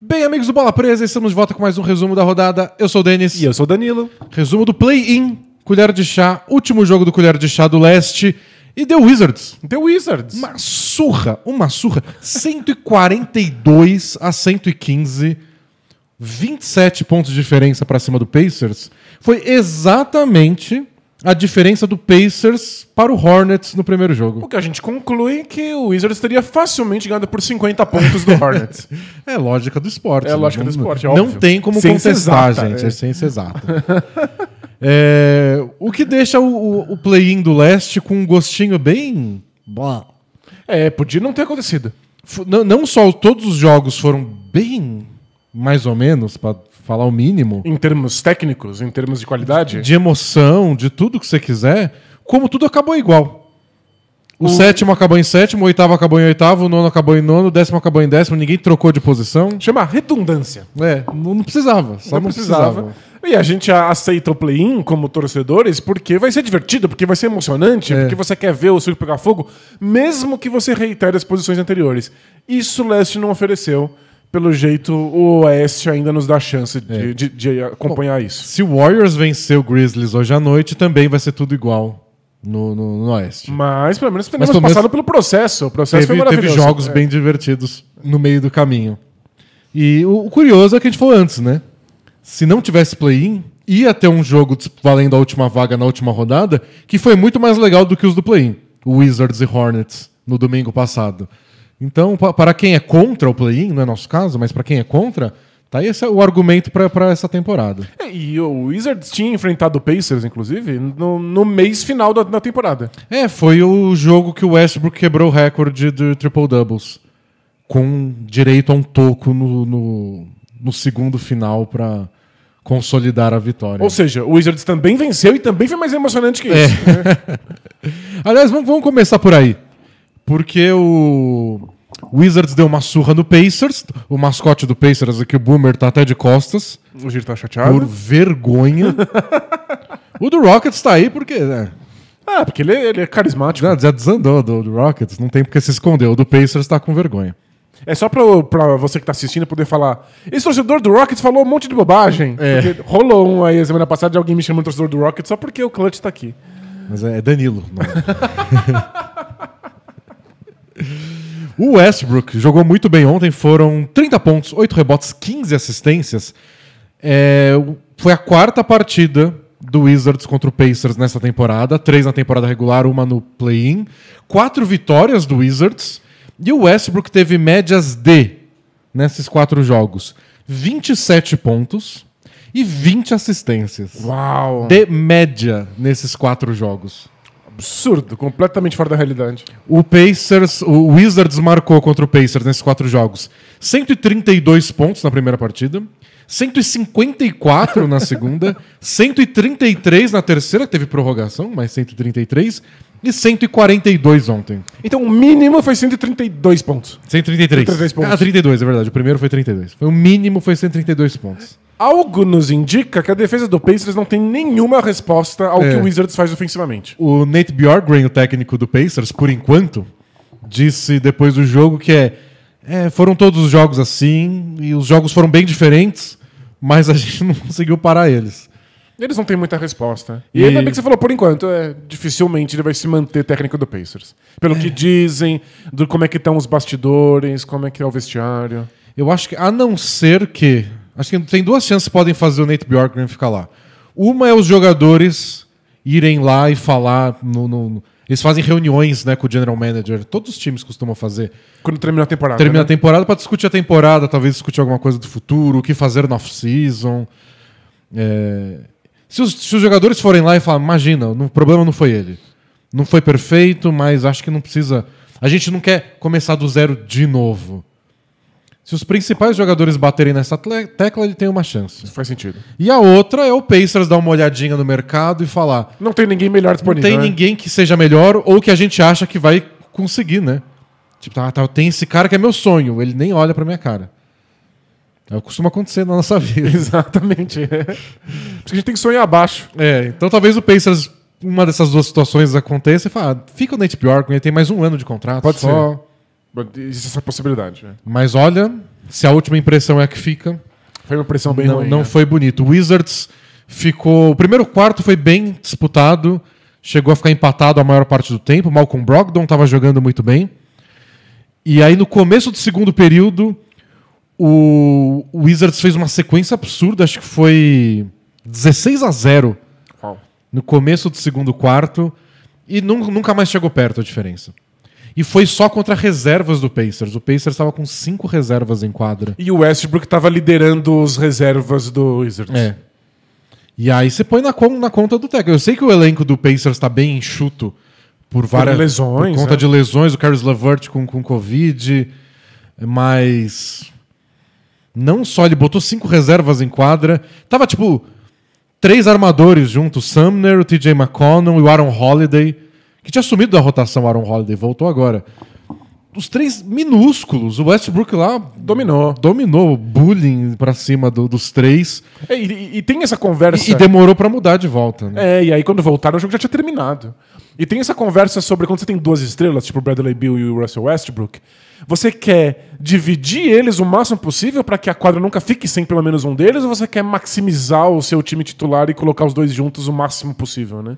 Bem, amigos do Bola Presa, estamos de volta com mais um resumo da rodada. Eu sou o Denis. E eu sou o Danilo. Resumo do Play-In, Colher de Chá, último jogo do Colher de Chá do Leste. E deu Wizards. Deu Wizards. Uma surra, uma surra. 142 a 115. 27 pontos de diferença para cima do Pacers. Foi exatamente a diferença do Pacers para o Hornets no primeiro jogo. O que a gente conclui que o Wizards teria facilmente ganhado por 50 pontos do Hornets. é lógica do esporte. É né? lógica não, do esporte, Não tem como ciência contestar, exata, gente. É, é ciência exata. é, o que deixa o, o, o play-in do leste com um gostinho bem... É, podia não ter acontecido. Não, não só todos os jogos foram bem mais ou menos, para falar o mínimo. Em termos técnicos, em termos de qualidade? De emoção, de tudo que você quiser, como tudo acabou igual. O, o... sétimo acabou em sétimo, o oitavo acabou em oitavo, o nono acabou em nono, o décimo acabou em décimo, ninguém trocou de posição. Chama redundância. É, não precisava. Só não, não precisava. precisava. E a gente aceita o play-in como torcedores porque vai ser divertido, porque vai ser emocionante, é. porque você quer ver o circo pegar fogo, mesmo que você reitere as posições anteriores. Isso o Leste não ofereceu pelo jeito, o Oeste ainda nos dá chance de, é. de, de acompanhar Bom, isso. Se o Warriors vencer o Grizzlies hoje à noite, também vai ser tudo igual. No, no, no Oeste. Mas pelo menos temos passado pelo processo. O processo teve, foi teve jogos é. bem divertidos no meio do caminho. E o, o, curioso é que a gente falou antes, né? Se não tivesse play-in, ia ter um jogo valendo a última vaga na última rodada, que foi muito mais legal do que os do play-in. Wizards e Hornets no domingo passado. Então, para quem é contra o play-in, não é nosso caso, mas para quem é contra, tá aí é o argumento para essa temporada. É, e o Wizards tinha enfrentado o Pacers, inclusive, no, no mês final da, da, temporada. É, foi o jogo que o Westbrook quebrou o recorde de triple-doubles, com direito a um toco no, no, no segundo final para consolidar a vitória. Ou seja, o Wizards também venceu e também foi mais emocionante que isso. É. Né? Aliás, vamos, vamos começar por aí porque o Wizards deu uma surra no Pacers, o mascote do Pacers aqui, o Boomer, tá até de costas. O Giro tá chateado. Por vergonha. o do Rockets tá aí porque. Né? Ah, porque ele, é, ele é carismático. Não, já desandou do, do Rockets, não tem porque se esconder. O do Pacers tá com vergonha. É só pra, pra você que tá assistindo poder falar. Esse torcedor do Rockets falou um monte de bobagem. É. rolou um aí a semana passada de alguém me chamando de torcedor do Rockets só porque o Clutch tá aqui. Mas é, é Danilo. É? O Westbrook jogou muito bem ontem, foram 30 pontos, 8 rebotes, 15 assistências. É, foi a quarta partida do Wizards contra o Pacers nessa temporada, três na temporada regular, uma no play-in, quatro vitórias do Wizards e o Westbrook teve médias de nesses quatro jogos 27 pontos e 20 assistências. Uau! De média nesses quatro jogos absurdo, completamente fora da realidade. O Pacers, o Wizards marcou contra o Pacers nesses quatro jogos 132 pontos na primeira partida, 154 na segunda, 133 na terceira, que teve prorrogação, mas 133, e 142 ontem. Então o mínimo foi 132 pontos. 133. 133 pontos. Ah, 32, é verdade. O primeiro foi 32. Foi, o mínimo foi 132 pontos. Algo nos indica que a defesa do Pacers não tem nenhuma resposta ao é. que o Wizards faz ofensivamente. O Nate Bjorkgren, o técnico do Pacers, por enquanto, disse depois do jogo que é, é, foram todos os jogos assim e os jogos foram bem diferentes mas a gente não conseguiu parar eles. Eles não têm muita resposta. E, e ainda bem que você falou, por enquanto, é, dificilmente ele vai se manter técnico do Pacers. Pelo é. que dizem, do como é que estão os bastidores, como é que é o vestiário. Eu acho que, a não ser que. Acho que tem duas chances que podem fazer o Nate Bjorkman ficar lá. Uma é os jogadores irem lá e falar no, no, eles fazem reuniões né, com o general manager. Todos os times costumam fazer. Quando termina a temporada. Termina né? a temporada para discutir a temporada, talvez discutir alguma coisa do futuro, o que fazer no off-season. É... Se, se, os, jogadores forem lá e falar, imagina, o problema não foi ele. Não foi perfeito, mas acho que não precisa. A gente não quer começar do zero de novo. Se os principais jogadores baterem nessa tecla, ele tem uma chance. Isso faz sentido. E a outra é o Pacers dar uma olhadinha no mercado e falar. Não tem ninguém melhor disponível. Não tem né? ninguém que seja melhor ou que a gente acha que vai conseguir, né? Tipo, ah, tá, tem esse cara que é meu sonho, ele nem olha pra minha cara. É o que costuma acontecer na nossa vida. Exatamente. Porque a gente tem que sonhar abaixo. É, então talvez o Pacers, uma dessas duas situações aconteça e fala, ah, fica o Nate Bjork, ele tem mais um ano de contrato Pode só. Ser. Existe essa possibilidade. Mas olha, se a última impressão é a que fica. Foi uma impressão bem não, ruim. Não né? foi bonito. O Wizards ficou. O primeiro quarto foi bem disputado. Chegou a ficar empatado a maior parte do tempo. Malcolm Brogdon estava jogando muito bem. E aí, no começo do segundo período, o Wizards fez uma sequência absurda. Acho que foi 16 a 0 no começo do segundo quarto. E nunca mais chegou perto a diferença. E foi só contra reservas do Pacers. O Pacers estava com cinco reservas em quadra. E o Westbrook estava liderando os reservas do Wizards. É. E aí você põe na, con na conta do técnico. Eu sei que o elenco do Pacers está bem enxuto por várias por lesões. Por conta né? de lesões, o Caris Levert com, com Covid. Mas. Não só ele botou cinco reservas em quadra. Tava tipo. Três armadores juntos: Sumner, o TJ McConnell e o Aaron Holiday que tinha sumido da rotação Aaron Holiday, voltou agora. Os três minúsculos, o Westbrook lá dominou. Dominou, bullying pra cima do, dos três. É, e, e, tem essa conversa. E, e demorou para mudar de volta. Né? É, e aí quando voltaram o jogo já tinha terminado. E tem essa conversa sobre quando você tem duas estrelas, tipo o Bradley Bill e o Russell Westbrook, você quer dividir eles o máximo possível para que a quadra nunca fique sem pelo menos um deles, ou você quer maximizar o seu time titular e colocar os dois juntos o máximo possível, né?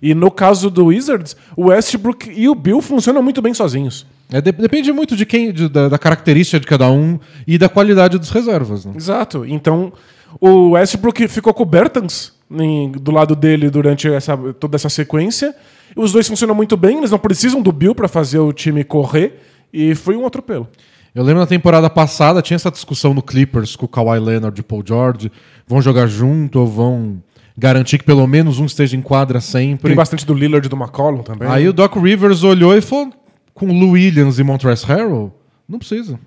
E no caso do Wizards, o Westbrook e o Bill funcionam muito bem sozinhos. É, depende muito de quem, de, da, da, característica de cada um e da qualidade dos reservas. Né? Exato. Então, o Westbrook ficou com o Bertans, em, do lado dele durante essa, toda essa sequência. Os dois funcionam muito bem, eles não precisam do Bill para fazer o time correr, e foi um atropelo. Eu lembro na temporada passada, tinha essa discussão no Clippers com o Kawhi Leonard e Paul George. Vão jogar junto ou vão garantir que pelo menos um esteja em quadra sempre? Tem bastante do Lillard e do McCollum também. Aí o Doc Rivers olhou e falou com o Lou Williams e Montrezl Harrell, não precisa.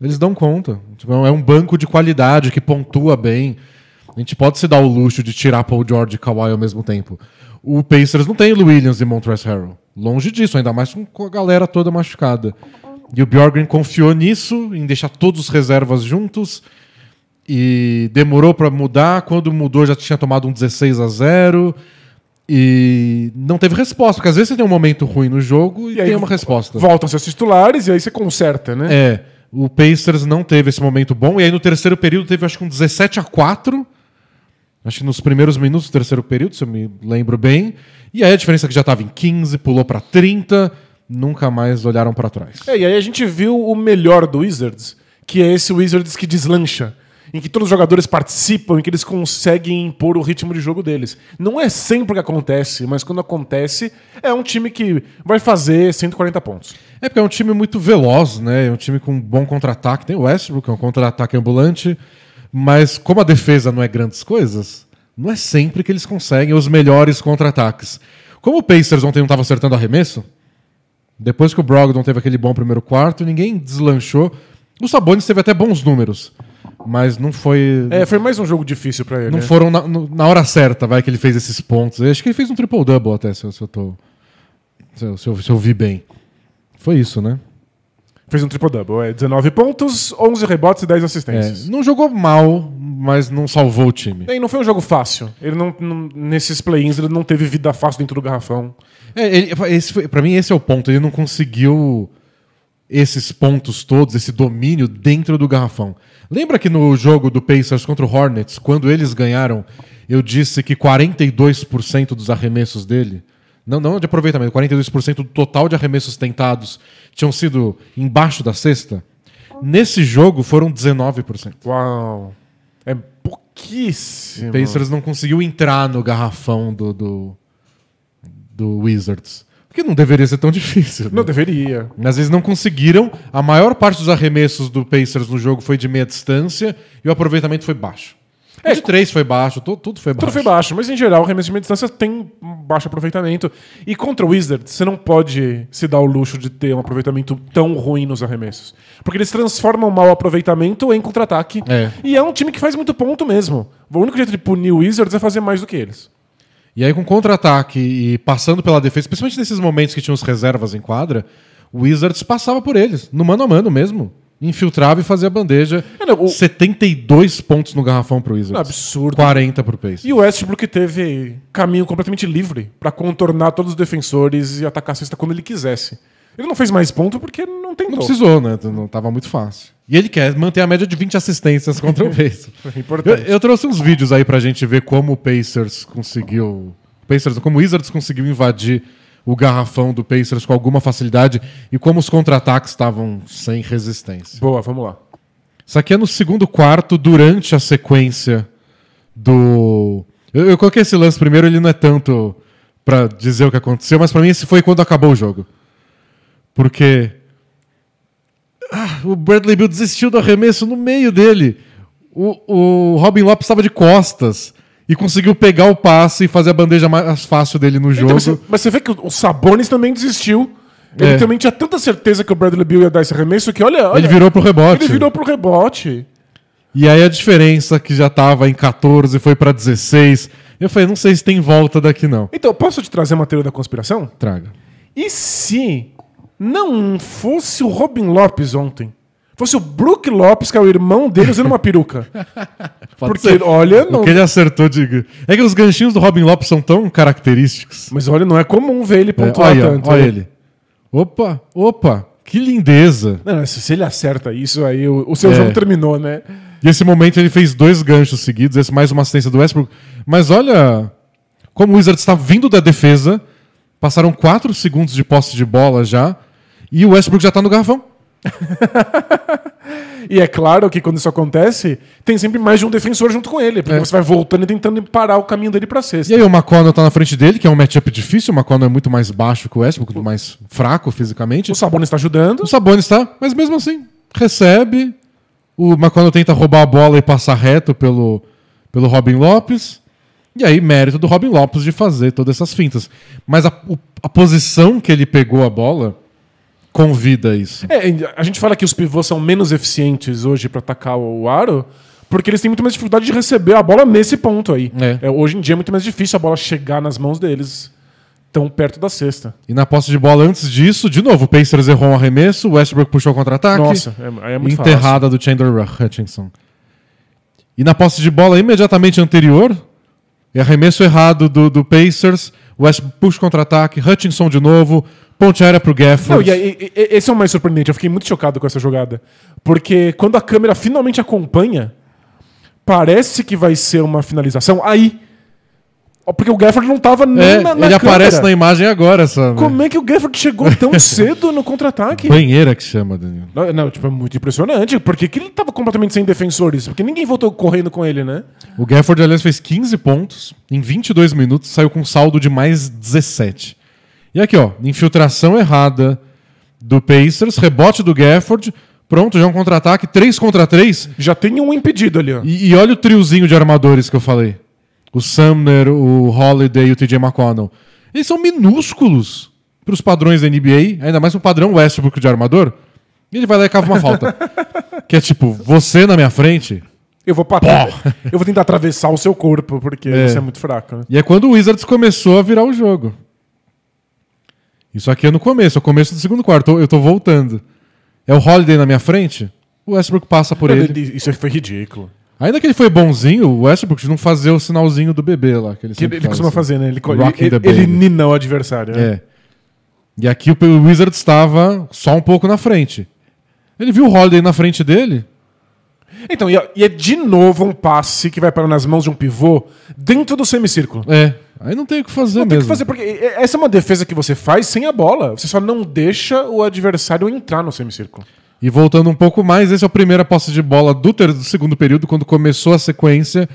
Eles dão conta. Tipo, é um banco de qualidade que pontua bem. A gente pode se dar o luxo de tirar Paul George e Kawhi ao mesmo tempo. O Pacers não tem Williams e Montrezl Harrell. Longe disso, ainda mais com a galera toda machucada. E o Bjorgren confiou nisso, em deixar todos os reservas juntos. E demorou para mudar. Quando mudou, já tinha tomado um 16 a 0 e não teve resposta, porque às vezes você tem um momento ruim no jogo e, e tem uma resposta. Voltam seus titulares e aí você conserta, né? É. O Pacers não teve esse momento bom, e aí no terceiro período teve acho que um 17 a 4 Acho que nos primeiros minutos do terceiro período, se eu me lembro bem. E aí a diferença é que já estava em 15, pulou para 30, nunca mais olharam para trás. É, e aí a gente viu o melhor do Wizards, que é esse Wizards que deslancha em que todos os jogadores participam, em que eles conseguem impor o ritmo de jogo deles. Não é sempre que acontece, mas quando acontece, é um time que vai fazer 140 pontos. É porque é um time muito veloz, né? É um time com um bom contra-ataque. Tem o Westbrook, que é um contra-ataque ambulante. Mas como a defesa não é grandes coisas, não é sempre que eles conseguem os melhores contra-ataques. Como o Pacers ontem não estava acertando arremesso, depois que o Brogdon teve aquele bom primeiro quarto, ninguém deslanchou. O Sabonis teve até bons números, mas não foi. É, foi mais um jogo difícil para ele. Não né? foram na, na, hora certa, vai, que ele fez esses pontos. Eu acho que ele fez um triple-double até, se eu, se eu tô. Se eu, se eu vi bem. Foi isso, né? Fez um triple-double. É 19 pontos, 11 rebotes e 10 assistências. É, não jogou mal, mas não salvou o time. E não foi um jogo fácil. Ele não, não nesses play-ins ele não teve vida fácil dentro do garrafão. É, ele, esse foi, pra mim esse é o ponto. Ele não conseguiu esses pontos todos, esse domínio dentro do garrafão. Lembra que no jogo do Pacers contra o Hornets, quando eles ganharam, eu disse que 42% dos arremessos dele não, não de aproveitamento, 42% do total de arremessos tentados tinham sido embaixo da cesta. Nesse jogo foram 19%. Uau! É pouquíssimo. O Pacers não conseguiu entrar no garrafão do, do, do Wizards. Porque não deveria ser tão difícil. Né? Não deveria. Mas eles não conseguiram. A maior parte dos arremessos do Pacers no jogo foi de meia distância e o aproveitamento foi baixo. É, de 3 foi baixo, tudo, tudo foi baixo. Tudo foi baixo, mas em geral o arremessamento de distância tem baixo aproveitamento. E contra o Wizard, você não pode se dar o luxo de ter um aproveitamento tão ruim nos arremessos. Porque eles transformam mal aproveitamento em contra-ataque. É. E é um time que faz muito ponto mesmo. O único jeito de punir o Wizards é fazer mais do que eles. E aí, com contra-ataque e passando pela defesa, principalmente nesses momentos que tinham as reservas em quadra, o Wizards passava por eles, no mano a mano mesmo infiltrava e fazia bandeja. É, o... 72 pontos no garrafão pro Wizards. É absurdo. 40 pro Pacers. E o Westbrook teve caminho completamente livre para contornar todos os defensores e atacar a cesta quando ele quisesse. Ele não fez mais ponto porque não tentou. Não precisou, né? Não tava muito fácil. E ele quer manter a média de 20 assistências contra o Pacers. É importante. Eu, eu, trouxe uns vídeos aí pra gente ver como o Pacers conseguiu... Pacers, como o Wizards conseguiu invadir o garrafão do Pacers com alguma facilidade e como os contra-ataques estavam sem resistência. Boa, vamos lá. Isso aqui é no segundo quarto, durante a sequência do. Eu, eu coloquei esse lance primeiro, ele não é tanto para dizer o que aconteceu, mas para mim esse foi quando acabou o jogo. Porque. Ah, o Bradley Bill desistiu do arremesso no meio dele. O, o Robin Lopes estava de costas e conseguiu pegar o passe e fazer a bandeja mais fácil dele no então, jogo. Então, mas, você, vê que o Sabonis também desistiu. Ele é. também tinha tanta certeza que o Bradley Bill ia dar esse arremesso que, olha, olha. Ele virou pro rebote. Ele virou pro rebote. E aí a diferença que já tava em 14 foi para 16. Eu falei, não sei se tem volta daqui não. Então, posso te trazer uma teoria da conspiração? Traga. E se não fosse o Robin Lopes ontem? fosse o Brook Lopes, que é o irmão dele, usando uma peruca. Porque, ser. olha. Não... ele acertou de. É que os ganchinhos do Robin Lopes são tão característicos. Mas olha, não é comum ver ele pontuar é, olha, tanto. Olha né? ele. Opa, opa, que lindeza. Não, se ele acerta isso, aí o, o seu é. jogo terminou, né? E esse momento ele fez dois ganchos seguidos, esse mais uma assistência do Westbrook. Mas olha como o Wizards está vindo da defesa. Passaram quatro segundos de posse de bola já. E o Westbrook já está no garrafão. e é claro que quando isso acontece, tem sempre mais de um defensor junto com ele, porque é. você vai voltando e tentando parar o caminho dele pra sexta. E aí o McConnell tá na frente dele, que é um matchup difícil, o McConnell é muito mais baixo que o Westbrook, mais fraco fisicamente. O Sabonis tá ajudando. O Sabonis tá, mas mesmo assim, recebe. O McConnell tenta roubar a bola e passar reto pelo, pelo Robin Lopes. E aí, mérito do Robin Lopes de fazer todas essas fintas. Mas a, a posição que ele pegou a bola convida isso. É, a gente fala que os pivôs são menos eficientes hoje para atacar o aro, porque eles têm muito mais dificuldade de receber a bola nesse ponto aí. É. É, hoje em dia é muito mais difícil a bola chegar nas mãos deles tão perto da cesta. E na posse de bola antes disso, de novo, o Pacers errou um arremesso, o Westbrook puxou o contra-ataque. Nossa, é, é muito Enterrada fácil. do Chandler Hutchinson. E na posse de bola imediatamente anterior, arremesso errado do, do Pacers, Westbrook puxa contra-ataque, Hutchinson de novo, Ponte aérea pro Gafford. Não, e, e, esse é o mais surpreendente. Eu fiquei muito chocado com essa jogada. Porque quando a câmera finalmente acompanha, parece que vai ser uma finalização. Aí. Porque o Gafford não estava nem é, na, na Ele câmera. aparece na imagem agora, sabe? Como é que o Gafford chegou tão cedo no contra-ataque? Banheira que chama, Danilo. Não, não, tipo, é muito impressionante. Porque que ele estava completamente sem defensores? Porque ninguém voltou correndo com ele, né? O Gafford, aliás, fez 15 pontos em 22 minutos, saiu com um saldo de mais 17. E aqui, ó, infiltração errada do Pacers, rebote do Gafford. Pronto, já é um contra-ataque, 3 contra 3. Já tem um impedido ali, ó. E, e, olha o triozinho de armadores que eu falei. O Sumner, o Holiday e o TJ McConnell. Eles são minúsculos para os padrões da NBA, ainda mais um padrão Westbrook de armador. E ele vai lá e cava uma falta. que é tipo, você na minha frente, eu vou patar. eu vou tentar atravessar o seu corpo, porque é. você é muito fraco. Né? E é quando o Wizards começou a virar o jogo. Isso aqui é no começo, é o começo do segundo quarto. Eu estou voltando. É o Holiday na minha frente? O Westbrook passa por ele. Isso foi ridículo. Ainda que ele foi bonzinho, o Westbrook não fazer o sinalzinho do bebê lá. Que ele, que ele faz. costuma né? fazer, né? Ele, ele, ele nina o adversário. Né? É. E aqui o Wizard estava só um pouco na frente. Ele viu o Holiday na frente dele, então, e, e é de novo um passe que vai parar nas mãos de um pivô dentro do semicírculo. É. Aí não tem o que fazer não mesmo. Tem o que fazer, porque essa é uma defesa que você faz sem a bola. Você só não deixa o adversário entrar no semicírculo. E voltando um pouco mais, esse é o primeiro posse de bola do, ter... do segundo período, quando começou a sequência.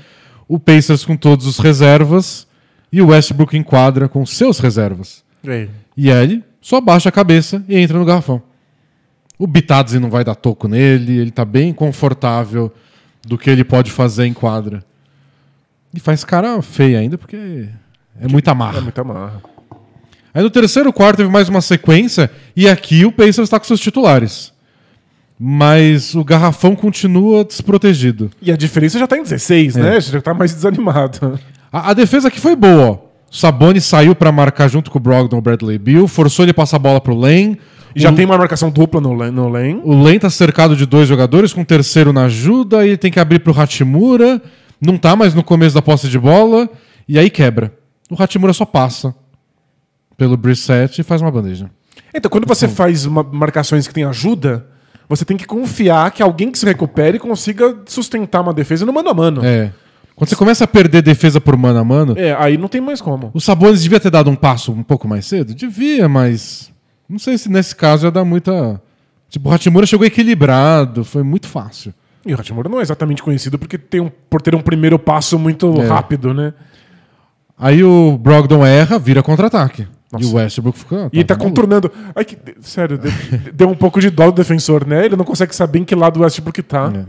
O Pacers com todos os reservas e o Westbrook enquadra com seus reservas. E ele só baixa a cabeça e entra no garrafão. O Bitadze não vai dar toco nele, ele tá bem confortável do que ele pode fazer em quadra. E faz cara feia ainda, porque é muita é marra. É muita marra. Aí no terceiro quarto teve mais uma sequência, e aqui o Pacers está com seus titulares. Mas o garrafão continua desprotegido. E a diferença já está em 16, é. né? Já está mais desanimado. A, a, defesa aqui foi boa, ó. Saboni saiu para marcar junto com o Brogdon o Bradley Bill, forçou ele a passar a bola pro Lane, e já tem uma marcação dupla no Len, no Len. O Len tá cercado de dois jogadores, com o um terceiro na ajuda, e tem que abrir pro Hachimura. Não tá mais no começo da posse de bola. E aí quebra. O Hachimura só passa pelo Brissette e faz uma bandeja. Então, quando você então, faz uma, marcações que tem ajuda, você tem que confiar que alguém que se recupere consiga sustentar uma defesa no mano a mano. É. Quando você começa a perder defesa por mano a mano. É, aí não tem mais como. O Sabonis devia ter dado um passo um pouco mais cedo? Devia, mas. Não sei se nesse caso ia dar muita. Tipo, o Hachimura chegou equilibrado, foi muito fácil. E o Hachimura não é exatamente conhecido porque tem um, por ter um primeiro passo muito é. rápido, né? Aí o Brogdon erra, vira contra-ataque. E o Westbrook fica. Tá e tá contornando. Ai, que... Sério, deu um pouco de dó do defensor, né? Ele não consegue saber em que lado o Westbrook tá. É.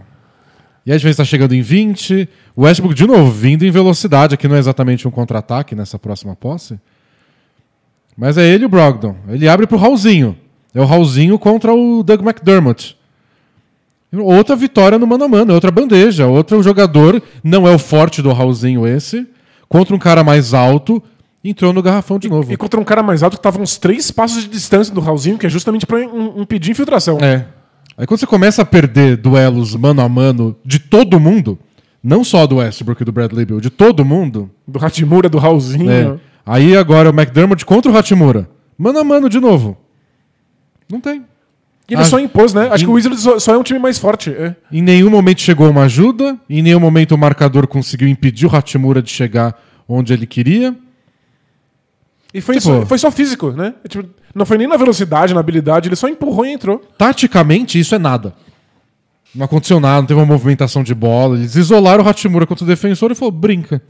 E aí, às vezes, tá chegando em 20. O Westbrook, de novo, vindo em velocidade. Aqui não é exatamente um contra-ataque nessa próxima posse. Mas é ele o Brogdon. Ele abre pro Raulzinho. É o Raulzinho contra o Doug McDermott. Outra vitória no mano a é mano, outra bandeja, outro jogador, não é o forte do Raulzinho esse, contra um cara mais alto, entrou no garrafão de e, novo. E contra um cara mais alto que estava uns três passos de distância do Raulzinho, que é justamente para impedir infiltração. É. Aí quando você começa a perder duelos mano a mano de todo mundo, não só do Westbrook e do Bradley Bill, de todo mundo. Do Hatimura, do Raulzinho. É. Aí agora o McDermott contra o Hatimura. Mano a mano de novo. Não tem. E ele ah. só impôs, né? Acho em... que o Wizards só é um time mais forte. É. Em nenhum momento chegou uma ajuda, em nenhum momento o marcador conseguiu impedir o Hatimura de chegar onde ele queria. E foi, tipo, só, foi só físico, né? É, tipo, não foi nem na velocidade, na habilidade, ele só empurrou e entrou. Taticamente, isso é nada. Não aconteceu nada, não teve uma movimentação de bola. Eles isolaram o Hatimura contra o defensor e falou: brinca.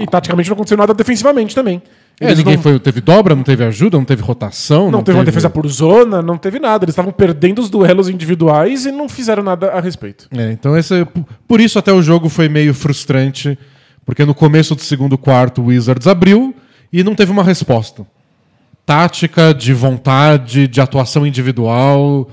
E taticamente não aconteceu nada defensivamente também. É, ninguém não... foi, teve dobra, não teve ajuda, não teve rotação. Não, não teve, uma teve... defesa por zona, não teve nada. Eles estavam perdendo os duelos individuais e não fizeram nada a respeito. É, então esse, por isso até o jogo foi meio frustrante, porque no começo do segundo quarto o Wizards abriu e não teve uma resposta. Tática, de vontade, de atuação individual.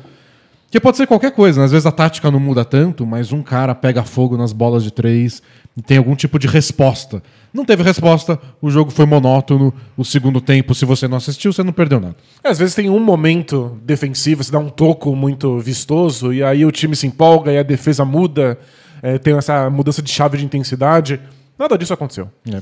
Que pode ser qualquer coisa, né? às vezes a tática não muda tanto, mas um cara pega fogo nas bolas de três e tem algum tipo de resposta. Não teve resposta, o jogo foi monótono, o segundo tempo, se você não assistiu, você não perdeu nada. É, às vezes tem um momento defensivo, você dá um toco muito vistoso, e aí o time se empolga e a defesa muda, é, tem essa mudança de chave de intensidade. Nada disso aconteceu. É.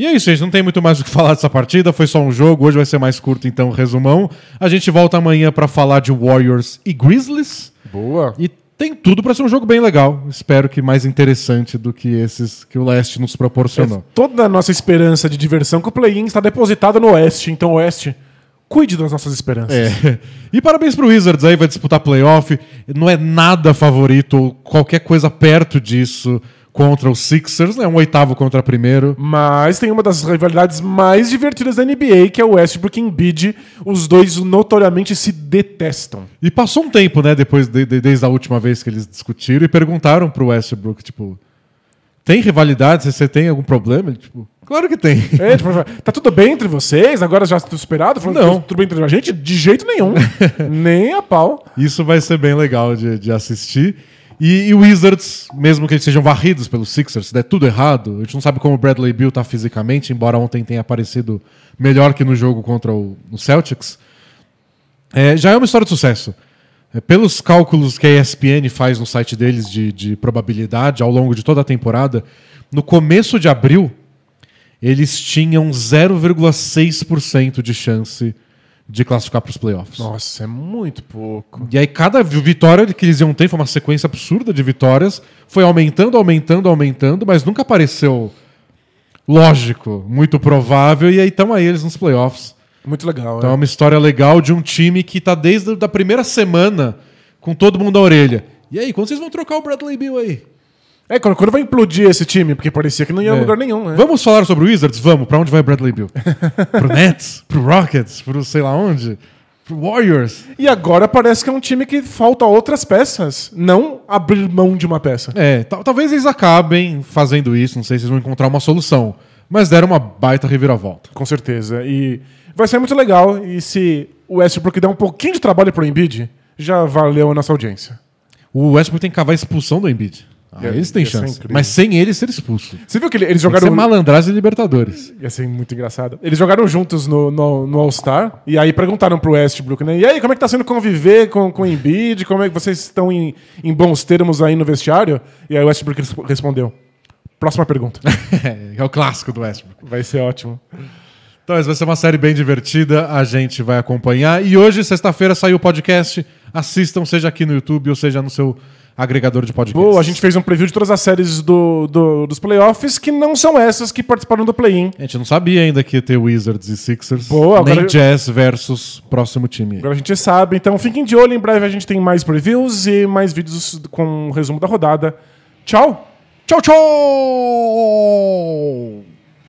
E é isso, gente. Não tem muito mais o que falar dessa partida. Foi só um jogo. Hoje vai ser mais curto, então, resumão. A gente volta amanhã para falar de Warriors e Grizzlies. Boa. E tem tudo para ser um jogo bem legal. Espero que mais interessante do que esses que o Leste nos proporcionou. É, toda a nossa esperança de diversão com o play-in está depositada no Oeste. Então, Oeste, cuide das nossas esperanças. É. E parabéns pro Wizards aí, vai disputar playoff. Não é nada favorito, qualquer coisa perto disso contra os Sixers, né? Um oitavo contra primeiro. Mas tem uma das rivalidades mais divertidas da NBA, que é o Westbrook e Embiid. Os dois notoriamente se detestam. E passou um tempo, né, depois de, de, desde a última vez que eles discutiram e perguntaram pro Westbrook, tipo, tem rivalidade? Você tem algum problema? Tipo, claro que tem. É, tipo, tá tudo bem entre vocês? Agora já está superado? Falando Não. tudo bem entre a gente? De jeito nenhum. Nem a pau. Isso vai ser bem legal de, de assistir. E, e Wizards, mesmo que eles sejam varridos pelos Sixers, se der tudo errado, a gente não sabe como o Bradley Bill tá fisicamente, embora ontem tenha aparecido melhor que no jogo contra o, o Celtics, é, já é uma história de sucesso. É, pelos cálculos que a ESPN faz no site deles de, de probabilidade ao longo de toda a temporada, no começo de abril, eles tinham 0,6% de chance de de classificar para os playoffs. Nossa, é muito pouco. E aí cada vitória que eles iam ter foi uma sequência absurda de vitórias, foi aumentando, aumentando, aumentando, mas nunca apareceu lógico, muito provável e aí estão aí eles nos playoffs. Muito legal. Então é. é uma história legal de um time que está desde a primeira semana com todo mundo à orelha. E aí, quando vocês vão trocar o Bradley Bill aí? É, quando, quando vai implodir esse time? Porque parecia que não ia a é. lugar nenhum, né? Vamos falar sobre o Wizards? Vamos. Pra onde vai Bradley Bill? pro Nets? Pro Rockets? Pro sei lá onde? Pro Warriors? E agora parece que é um time que falta outras peças. Não abrir mão de uma peça. É, talvez eles acabem fazendo isso. Não sei se eles vão encontrar uma solução. Mas deram uma baita reviravolta. Com certeza. E vai ser muito legal. E se o Westbrook der um pouquinho de trabalho pro Embiid, já valeu a nossa audiência. O Westbrook tem que cavar a expulsão do Embiid. Ah, eles têm chance. Mas sem ele ser expulso. Você viu que eles jogaram. Isso é malandragem Libertadores. Ia ser muito engraçado. Eles jogaram juntos no, no, no All-Star. E aí perguntaram pro Westbrook, né? E aí, como é que tá sendo conviver com, com o Embiid? Como é que vocês estão em, em bons termos aí no vestiário? E aí o Westbrook respondeu: Próxima pergunta. é o clássico do Westbrook. Vai ser ótimo. Então, essa vai ser uma série bem divertida, a gente vai acompanhar. E hoje, sexta-feira, saiu o podcast. Assistam, seja aqui no YouTube ou seja no seu agregador de podcast. Boa, a gente fez um preview de todas as séries do, do dos playoffs que não são essas que participaram do play-in. A gente não sabia ainda que ia ter Wizards e Sixers. Boa, agora... Nem Jazz versus próximo time. Agora a gente sabe, então fiquem de olho. Em breve a gente tem mais previews e mais vídeos com o resumo da rodada. Tchau! Tchau, tchau!